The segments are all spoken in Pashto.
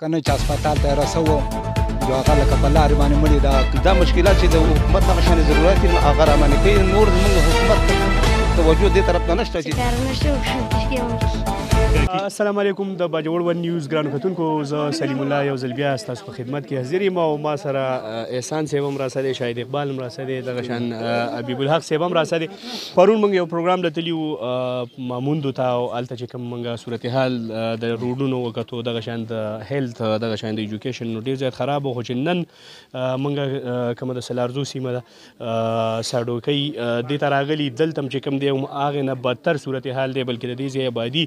کنه چې هسپتال ته رسو جو هغه لکه په لارې باندې مړي دا دا مشکلات چې د حکومت هغه شان ضرورت دي هغه رامنې کوي نور زموږ حکومت توجه دې طرف ته نشته چې کارونه شو السلام علیکم د باجوړ ون نیوز ګران کتونکو زه سلیم الله یو ځل بیا تاسو په خدمت کې حاضر یم او ما سره احسان سیوم را سره شاهد اقبال را سره د غشان حبیب الحق سیوم را سره پرون موږ یو پروګرام لتلیو ماموند ته او الته چې کوم موږ صورتحال د روډونو وکړو د غشان د هیلث د غشان د ایجوکیشن نو ډیر زیات خراب خو چې نن موږ کوم د سلارزو سیمه ده ساډوکی د تراغلی دلته چې کوم دی هغه نه بدتر صورتحال دی بلکې د دې ځای آبادی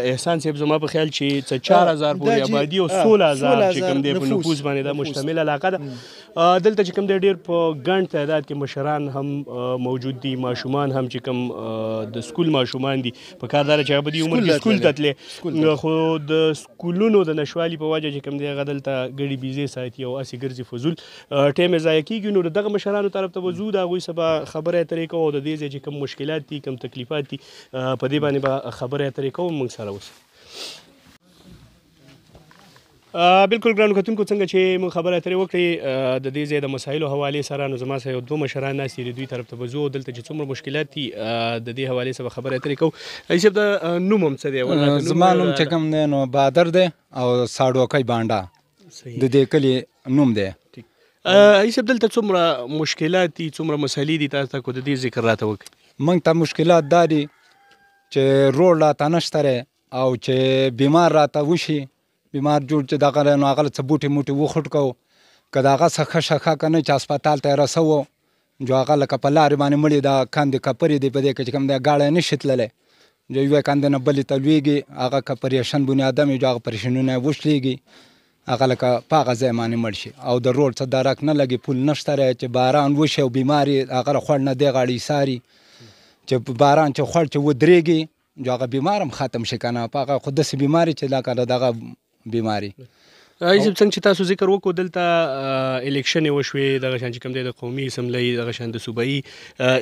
احسان صاحب زما په خیال چې څه 4000 پورې آبادی او 16000 چې کوم دی په نفوس باندې دا مشتمل علاقه ده دلته چې کوم دی ډیر په ګڼ تعداد کې مشران هم موجود دي ماشومان هم چې کوم د سکول ماشومان دي په کار دار چې هغه په دې عمر کې سکول ته تللی خو د سکولونو د نشوالي په وجه چې کوم دی هغه دلته ګړي بیزي ساتي او اسې ګرځي فضول ټیم ضایع کیږي نو دغه مشرانو طرف ته وزو د هغوی سبا خبره اترې کوو د دې چې کوم مشکلات دي کوم تکلیفات دي په دې باندې به خبره اترې کوو موږ سره اوسئ بالکل ګرانو کتونکو څنګه چې مون خبره اترې وکړې د دې ځای د مسایلو حواله سره نو زما سره دوه مشران ناس دي دوی طرف ته بزو دلته چې څومره مشکلات دي د دې حواله سره خبره اترې کو ایشب د نوم هم څه دی ولا زما نوم چې کوم دی نو بادر دی او ساډوکای بانډا د دې کلی نوم دی ایسب دلته څومره مشکلات دي څومره مسلې دي تاسو ته کو د دې ذکر راته وکړي موږ ته مشکلات داري چې روړ لا تنشتره او چې بیمار راته وشي بیمار جوړ چې دغه نو هغه څه بوټي موټي وخټ کو که دغه څخه شخه کنه چې هسپتال ته رسو جو هغه لکه په لارې باندې مړي دا کاندې کپرې دی په دې کې کوم د گاړې نشتللې جو یو کاندې نه بلې تلويږي هغه کپریشن بنیاد مې جو هغه پریشنونه وښليږي هغه لکه پاغه ځای باندې مړ شي او د روډ څه درک نه لګي پول نشته رای چې باران وشي او بیماری هغه خړ نه دی غاړي ساري چې باران چې خړ چې ودرېږي جو هغه بیمارم ختم شي کنه په هغه خود سه بیماری چې دا کله دغه بیماری رئیس څنګه چې تاسو ذکر وکړو دلته الیکشن وشوې دغه شان چې کوم دی د قومي اسمبلی دغه شان د صوبایي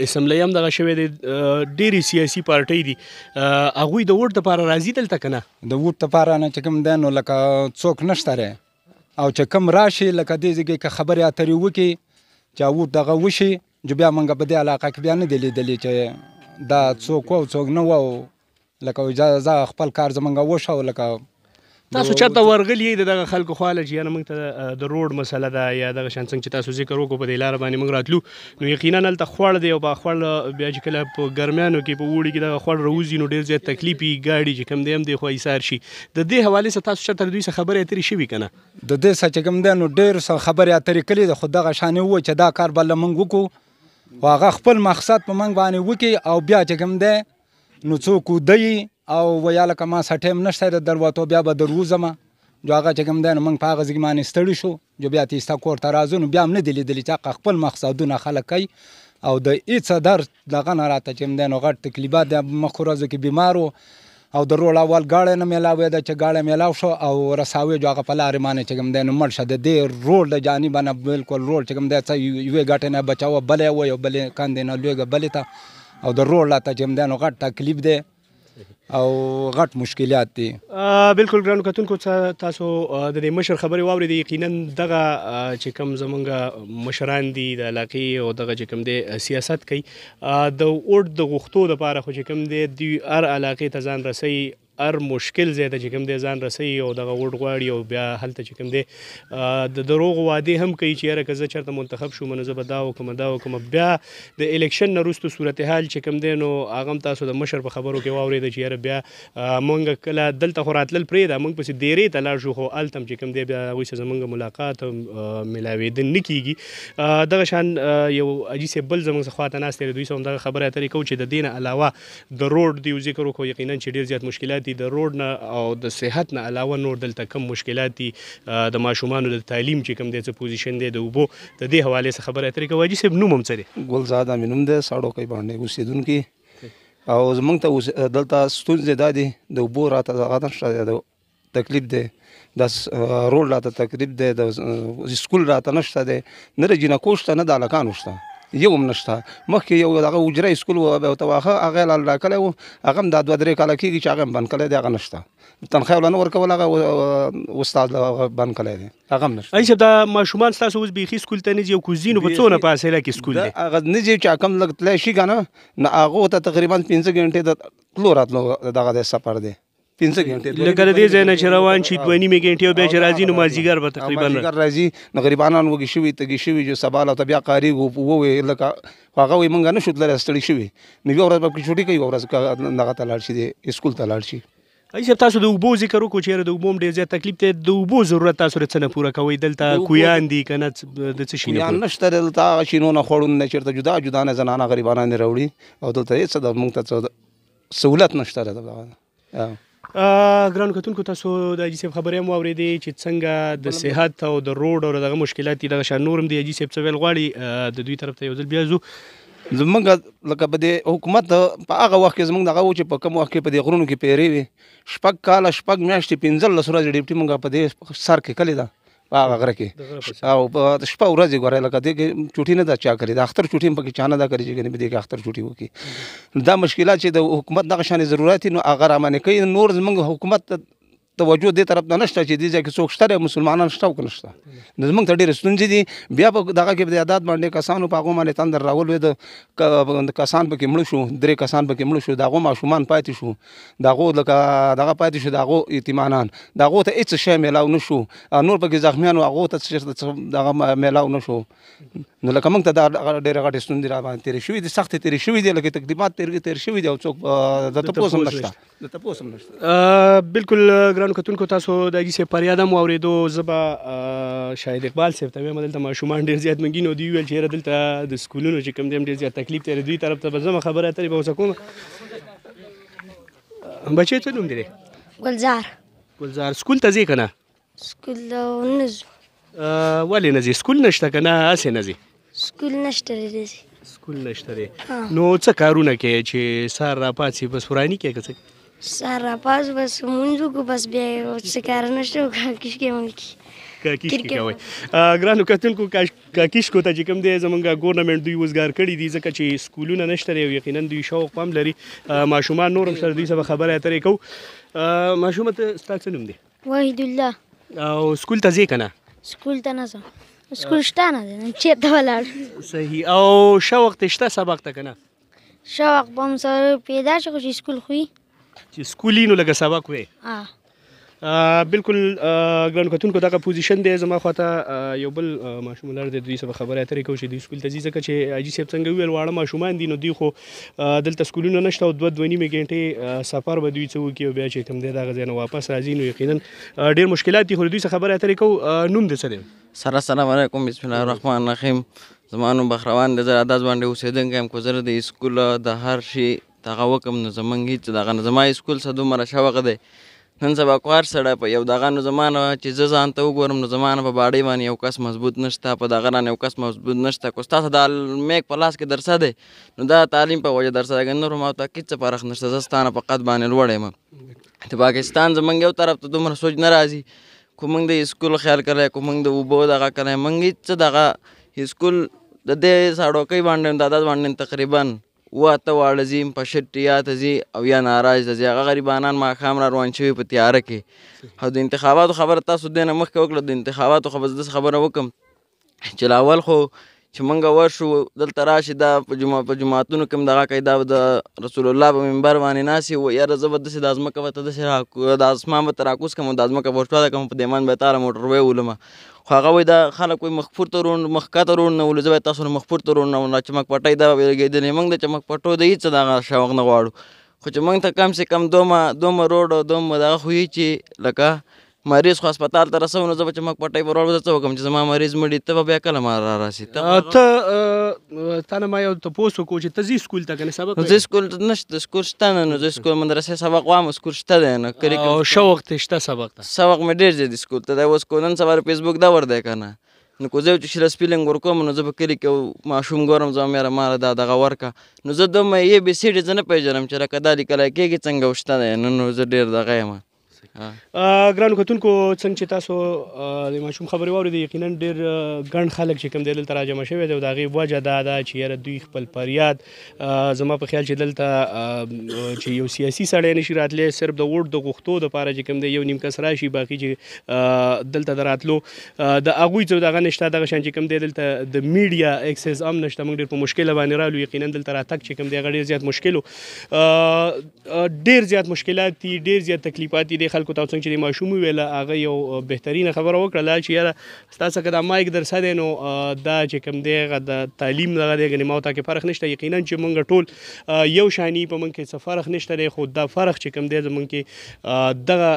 اسمبلی هم دغه شوې د ډېری سیاسي پارټۍ دي هغه د ووټ لپاره راځي دلته کنه د ووټ لپاره نه چې کوم دی نو لکه څوک نشته ری او چې کوم راشي لکه دې ځګه کې خبرې اترې وکي چې ووټ دغه وشي جو بیا مونږ په دې علاقه کې بیا نه دی لیدلې چې دا څوک او څوک نه وو لکه اجازه خپل کار زمونږ وشو لکه تاسو چاته ورغلی د دغه خلکو خواله چې یعنی موږ ته د روډ مسله ده یا دغه شان څنګه چې تاسو ذکر وکړو په دې لار باندې موږ راتلو نو یقینا هلته خوړ دی او په خوړ بیا چې کله په ګرمیانو کې په وړي کې دغه خوړ روزي نو ډېر زیات تکلیفي ګاډي چې کم دی هم دی خو ایثار شي د دې حواله سره تاسو چاته دوی سره خبرې اترې شوي کنه د دې سره چې کم دی نو ډېر سره خبرې اترې کړې د خو دغه شان و چې دا کار بل موږ وکړو واغه خپل مقصد په موږ باندې وکي او بیا چې کم دی نو څوک ودی او ویا لکه ما سټیم نشته د درواتو بیا به دروزمه جو هغه چې کوم دی نو موږ په هغه ځکه باندې ستړي شو جو بیا تیستا کور ته راځو نو بیا هم نه دی لیدلی چې خپل مقصدونه خلک کوي او د هیڅ در دغه نه راته چې موږ نو غټ تکلیفات د مخ ورځو کې بیمارو او د روړ اول غاړه نه میلاوې د چې غاړه میلاو شو او رساوي جو هغه په لارې باندې چې کوم دی نو مړ شه د دې روړ د جانب نه بالکل روړ چې کوم دی یوې غټه نه بچاو بلې وې بلې کاندې نه لوګه بلې ته او د روډ لا ته چمدان غټ تکلیف دی او غټ مشکلات دي بالکل ګرانو کتونکو تاسو د دې مشر خبرې واورې دي یقینا دغه چې کم زمونږ مشران دي د علاقې او دغه چې کم دي سیاست کوي د اوټ د غوښتو د لپاره خو چې کم دي د ار علاقې ته ځان رسي ار مشکل زیاته چې کوم دی ځان رسي او دغه وډ غواړي او بیا هلته چې کوم دی د دروغ وادي هم کوي چې یره کزه چرته منتخب شو منځ به دا وکم دا وکم بیا د الیکشن نه وروسته صورتحال چې کوم دی نو هغه تاسو د مشر په خبرو کې واورید چې یره بیا مونږ کله دلته خو راتلل پرې دا مونږ پسې ډیره تلار شو خو التم چې کوم دی بیا وې زمونږ ملاقات ملاویدل نه کیږي دغه شان یو اجي سه بل زمونږ خواته ناس ته دوی سم دغه خبره اترې کو چې د دین علاوه د روډ دی ذکر وکړو یقینا چې ډیر زیات مشکلات دي د روډ نه او د صحت نه علاوه نور دلته کم مشکلات دي د ماشومان د تعلیم چې کم دی څه پوزیشن دی د وبو د دې حواله څخه خبره اترې کوي چې نوم هم څه دی ګلزاد امینوم ده ساړو کوي باندې اوسیدونکو او زمونږ ته دلته ستونزې دا دي د اوبو راته دغه نشته د تکلیف دی د رول راته تکلیف دی د سکول راته نشته دی نه د جینکو شته نه د هلکانو شته یو هم نشته مخکې یو دغه اجرا اسکول ته واخه هغه یې راکړی وو هغه هم دا دوه درې کاله کېږي چې هغه هم بند کړی دی هغه نشته تنخوا یې نه ورکول هغه استاد بند کړی دی هغه هم نشته صاحب دا ماشومان ستاسو اوس بیخي سکول ته نه ځي او کوزینو په څونه په اصله کې سکول دی هغه نه ځي چې کم لګ تللی شي که نه هغو ته تقریبا پنځه ګنټې د تلو راتلو دغه دی سفر دی پنځه غنټې لکه د دې ځای نه چې روان شي دوه نیمه غنټې او بیا چې راځي نو مازیګر به تقریبا مازیګر راځي نو غریبانان وږي شوي تږي شوي چې سبا له بیا قاری ووي لکه هغه وي مونږ نه شو تللی ستړي شوي نو یو ورځ به چوټي کوي ورځ دغه ته لاړ شي اسکول ته لاړ شي ای سب تاسو د اوبو ذکر وکړو چې د اوبو ډیر زیات تکلیف ته د اوبو ضرورت تاسو رڅ نه پوره کوي دلته کویان دي کنه د څه شي نه کویان نشته دلته شینونه خورون نه چیرته جدا جدا نه زنانه غریبانه نه راوړي او دلته هیڅ د مونږ ته سہولت نشته دلته ګران کتونکو تاسو د اجي صاحب خبرې مو اوریدې چې څنګه د صحت او د روډ او دغه مشکلات دغه شان نورم دی اجي صاحب څه ویل غواړي د دوی طرف ته یو ځل بیا ځو زمونږ لکه په دې حکومت په هغه وخت کې زمونږ دغه و چې په کوم وخت کې په دې غرونو کې پیری وي شپږ کاله شپږ میاشتې پنځلس ورځې ډیپټي مونږ په دې سر کې کلی ده هغه غره کې او شپه ورځې غره لکه دې کې چوټي نه دا چا کړی دا اختر چوټي په کې چانه دا کړی چې دې کې اختر چوټي وکي دا مشکلات چې د حکومت دغه شان ضرورت نو هغه را باندې کوي نور زمونږ حکومت توجه دې طرف ته نشته چې دې ځکه څوک شته مسلمانان شته او نشته زمونږ ته ډېر ستونزې دي بیا په دغه کې د عادت باندې کسانو په هغه باندې تندر راولوي د کسان پکې مړ شو درې کسان پکې مړ شو دغه ماشومان پاتې شو دغه لکه دغه پاتې شو دغه یتیمانان دغه ته هیڅ شی میلاو نشو نور پکې زخمیان او هغه ته دغه میلاو نشو نو لکه موږ ته دا ډېرې غټې ستونزې را باندې تېرې شوې دي سختې تېرې شوې دي لکه تکلیفات تېر تېر شوي دي او څوک د تپوس هم نشته د تپوس هم نشته بالکل ګرانو کتونکو تاسو د هغې صاحب فریاد هم واورېدو زه به شاید اقبال صاحب ته وایم دلته ماشومان ډېر زیات منګین او دوی ویل چې یاره دلته د سکولونو چې کوم دی هم ډېر زیات تکلیف تېرې دوی طرف ته به زما خبره اترې به اوسه کوم بچی ته نوم دی ګلزار ګلزار سکول ته ځې که نه سکول نه ولې نه ځې سکول نشته که نه هسې نه ځې سکول نشته لري سکول نشته لري نو څه کارونه کوي چې سار را پاتې بس ورانی کې کڅ سار را پاس بس مونږ کو بس بیا څه کار نشته کاکیش کې مونږ کې کاکیش کې وای ګرانو کتونکو کاکیش کو ته چې کوم دی زمونږه ګورنمنت دوی وزګار کړی دی ځکه چې سکولونه نشته لري یقینا دوی شوق هم لري ماشومان نورم سره دوی سره خبره اترې کو ماشومه ستاسو نوم دی وحید الله او سکول ته ځې کنه سکول ته نه ځم سکول شته نه دی چېرته ولاړ صحیح او ښه وخت شته سبق ته که نه ښه وخت به هم سره پیدا شي خو چې سکول خو وي چې سکول وي نو لږه سبق وي بالکل ګران کتونکو دغه پوزیشن دی زما خواته یو بل ماشوم لار د دوی سره خبره اترې کوي چې د سکول ته ځي ځکه چې آی جی سیب څنګه ویل واړه ماشومان دي نو دوی خو دلته سکولونه نشته او دوه دوه نیمې غنټې سفر به دوی څه وکړي او بیا چې کوم دی دغه ځای نه واپس راځي نو یقینا ډیر مشکلات دي خو دوی سره خبره اترې کوو نوم دې څه دی سره السلام علیکم بسم الله الرحمن الرحیم زما نوم بخروان دی زه انداز باندې اوسېدونکی یم خو زه د سکول د هر شي دغه وکم نو زمونږ هېڅ دغه نه زما سکول څه دومره شوق دی نن سبا کوار سړی په یو دغه نو زمانه چې زه ځان ته وګورم نو زمانه په باډۍ باندې یو کس مضبوط نشته په دغه رانه یو کس مضبوط نشته که ستاسو د میک په لاس کې درسه دی نو دا تعلیم په وجه درسه دی که نور ما ته هېڅ څه فرق نشته زه ستا نه په قد باندې لوړ یم د پاکستان زموږ یو طرف ته دومره سوچ نه راځي کو موږ د اسکول خیال کړی کو موږ د اوبو دغه کړی موږ هېڅ دغه اسکول د دې ساړوکۍ باندې اندازه باندې تقریباً و ته واړه ځي په شټ یا ته ځي او یا ناراج ته ځي هغه غریبانان ماښام را روان شوي په تیاره کې او د انتخاباتو خبره تاسو دې نه مخکې وکړه د انتخاباتو خبره داسې خبره وکړم چې لاول خو چې مونږ ورشو دلته راشي دا په جمع په جماعتونو کې هم دغه قاعده د رسول الله په منبر باندې ناسي و یاره زه به داسې د ازمکه به ته داسې د اسمان به ته راکوز کړم د ازمکه به ورشواده کړم په دیمان به تاره موټر وی ولمه خو هغه وایي دا خلک وایي مخفور ته روڼ مخکته روڼ نه ولو زه باید تاسو مخفور ته روڼ نه ولو چمک پټۍ دا لګېدلې مونږ د چمک پټو د هېڅ دغه شوق نه غواړو خو چې مونږ ته کم سه کم دومره دومره روډ او دومره دغه خو چې لکه مریض خو هسپتال ته رسو نو زه به چې موږ پټۍ به راوړو څه وکړم چې زما مریض مړي ته به بیا کله ما را راسي ته تا نه ما یو تپوس وکړو چې ته ځې سکول ته که نه سبق زه سکول نشته سکول شته نه نو زه سکول مدرسې سبق وایم سکول شته دی نو کریکم شوق ته شته سبق ته سبق مې ډېر ځې سکول ته دی اوس کو نن سبا فیسبوک دا ور دی که نه نو کو زه چې شله سپیلنګ ورکوم نو زه به کلي کې ماشوم ګورم زما میره ماره دا دغه ورکه نو زه دومره یې بي سي ډي زه نه پېژنم چې لکه دا لیکلی کېږي څنګه وشته دی نو نو زه ډېر دغه یم ګرانو کتونکو څنګه چې تاسو د ماشوم خبرې واورېدې یقینا ډېر ګڼ خلک چې کوم دی دلته راجمع شوی دی او د هغې وجه دا ده چې یاره دوی خپل فریاد زما په خیال چې دلته چې یو سیاسي سړی نشي راتلی صرف د ووټ د غوښتو دپاره چې کوم دی یو نیم کس راشي باقي چې دلته د راتلو د هغوی څه دغه نشته دغه شان چې کوم دی دلته د میډیا اکسس هم نشته موږ ډېر په مشکله باندې رالو یقینا دلته راتګ چې کوم دی هغه ډېر زیات مشکل ډېر زیات مشکلات دي ډېر زیات تکلیفات دي خلکو ته څنګه چې ماشوم ویل هغه یو بهترین خبره وکړه چې یاره تاسو کدا مایک درسه دی نو دا چې کوم دی غ د تعلیم لغه دی غنیمه او ته فرق نشته یقینا چې مونږ ټول یو شانی په مونږ کې څه فرق نشته دی خو دا فرق چې کوم دی زمونږ کې دغه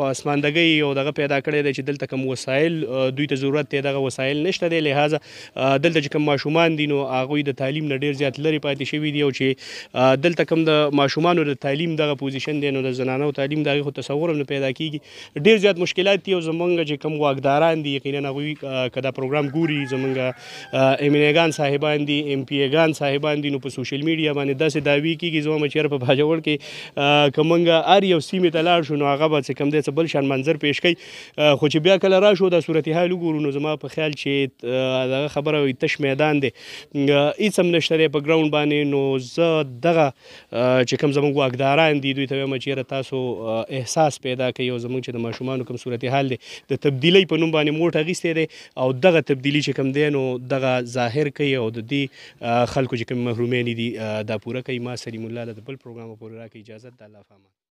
په اسماندګۍ او دغه پیدا کړی دی چې دلته کوم وسایل دوی ته ضرورت دی دغه وسایل نشته دی لہذا دلته چې کوم ماشومان دي نو هغه د تعلیم نه ډیر زیات لري پاتې شوی دی او چې دلته کوم د ماشومانو د تعلیم دغه پوزیشن دی نو د زنانو تعلیم دغه تصور ستونزې پیدا کیږي ډیر زیات مشکلات دي او زمونږ چې کم واګداران دي یقینا هغه کدا پروګرام ګوري زمونږ ایم ان ګان صاحبان دي ایم پی ګان صاحبان دي نو په سوشل میډیا باندې داسې داوی کیږي زموږ چیر په باجوړ کې کومنګ ار یو سیمه ته لاړ شو نو هغه به کم دې بل شان منظر پیش کوي خو چې بیا کله راشو د صورتحال وګورو نو زما په خیال چې دغه خبره وي تش میدان دی هیڅ هم نشته په ګراوند باندې نو زه دغه چې کوم زموږ واګداران دي دوی ته مچیره تاسو احساس پیدا پیدا کوي او زمونږ چې د ماشومان کوم صورت حال دی د تبدیلی په نوم باندې موټ اغیسته دی او دغه تبدیلی چې کوم دی نو دغه ظاهر کوي او د دې خلکو چې کوم محرومین دي دا پوره کوي ما سلیم الله د بل پروګرام پورې راکې اجازه د الله فامه